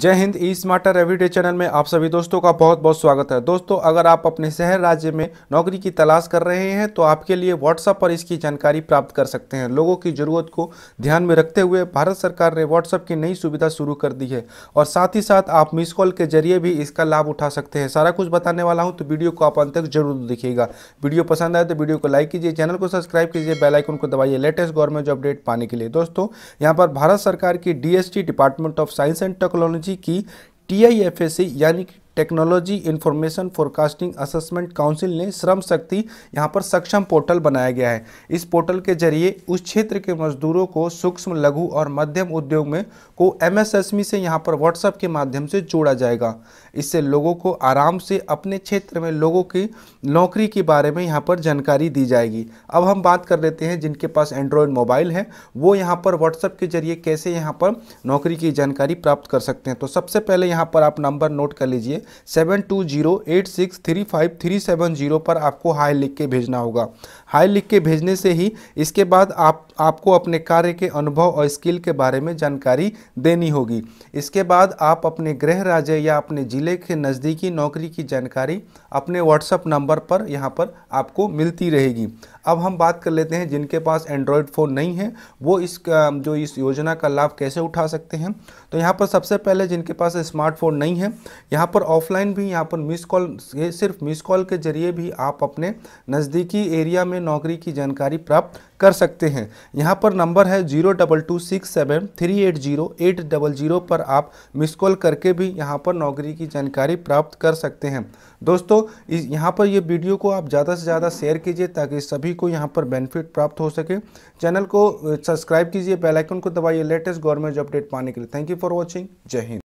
जय हिंद E smarter everyday channel में आप सभी दोस्तों का बहुत बहुत स्वागत है दोस्तों अगर आप अपने शहर राज्य में नौकरी की तलाश कर रहे हैं तो आपके लिए व्हाट्सएप पर इसकी जानकारी प्राप्त कर सकते हैं लोगों की ज़रूरत को ध्यान में रखते हुए भारत सरकार ने व्हाट्सएप की नई सुविधा शुरू कर दी है और साथ ही साथ आप मिस कॉल के जरिए भी इसका लाभ उठा सकते हैं सारा कुछ बताने वाला हूँ तो वीडियो को आप अंत तक जरूर देखिएगा वीडियो पसंद आए तो वीडियो को लाइक कीजिए चैनल को सब्सक्राइब कीजिए बेलाइकन को दबाइए लेटेस्ट गवर्नमेंट अपडेट पाने के लिए दोस्तों यहाँ पर भारत सरकार की D department of science and technology technology की T I F A C यानी कि technology information forecasting assessment council ने श्रम शक्ति यहाँ पर सक्षम पोर्टल बनाया गया है इस पोर्टल के जरिए उस क्षेत्र के मजदूरों को सूक्ष्म लघु और मध्यम उद्योग में को एमएसएसएमई से यहाँ पर व्हाट्सएप के माध्यम से जोड़ा जाएगा इससे लोगों को आराम से अपने क्षेत्र में लोगों की नौकरी के बारे में यहाँ पर जानकारी दी जाएगी अब हम बात कर लेते हैं जिनके पास एंड्रॉयड मोबाइल है वो यहाँ पर व्हाट्सएप के जरिए कैसे यहाँ पर नौकरी की जानकारी प्राप्त कर सकते हैं तो सबसे पहले यहाँ पर आप नंबर नोट कर लीजिए seven two zero eight six three five three seven zero पर आपको हाई लिख के भेजना होगा हाई लिख के भेजने से ही इसके बाद आप आपको अपने कार्य के अनुभव और स्किल के बारे में जानकारी देनी होगी इसके बाद आप अपने गृह राज्य या अपने ज़िले के नज़दीकी नौकरी की जानकारी अपने व्हाट्सअप नंबर पर यहाँ पर आपको मिलती रहेगी अब हम बात कर लेते हैं जिनके पास एंड्रॉयड फ़ोन नहीं है वो इस जो इस योजना का लाभ कैसे उठा सकते हैं तो यहाँ पर सबसे पहले जिनके पास स्मार्टफोन नहीं है यहाँ पर ऑफलाइन भी यहाँ पर मिस कॉल सिर्फ मिस कॉल के जरिए भी आप अपने नज़दीकी एरिया में नौकरी की जानकारी प्राप्त कर सकते हैं यहाँ पर नंबर है zero double two six seven three eight zero eight double zero पर आप मिस कॉल करके भी यहाँ पर नौकरी की जानकारी प्राप्त कर सकते हैं दोस्तों इस यहाँ पर ये वीडियो को आप ज़्यादा से ज़्यादा शेयर कीजिए ताकि सभी को यहाँ पर बेनिफिट प्राप्त हो सके चैनल को सब्सक्राइब कीजिए बेलाइकन को दबाइए लेटेस्ट गवर्नमेंट अपडेट पाने के लिए थैंक यू फॉर वॉचिंग जय हिंद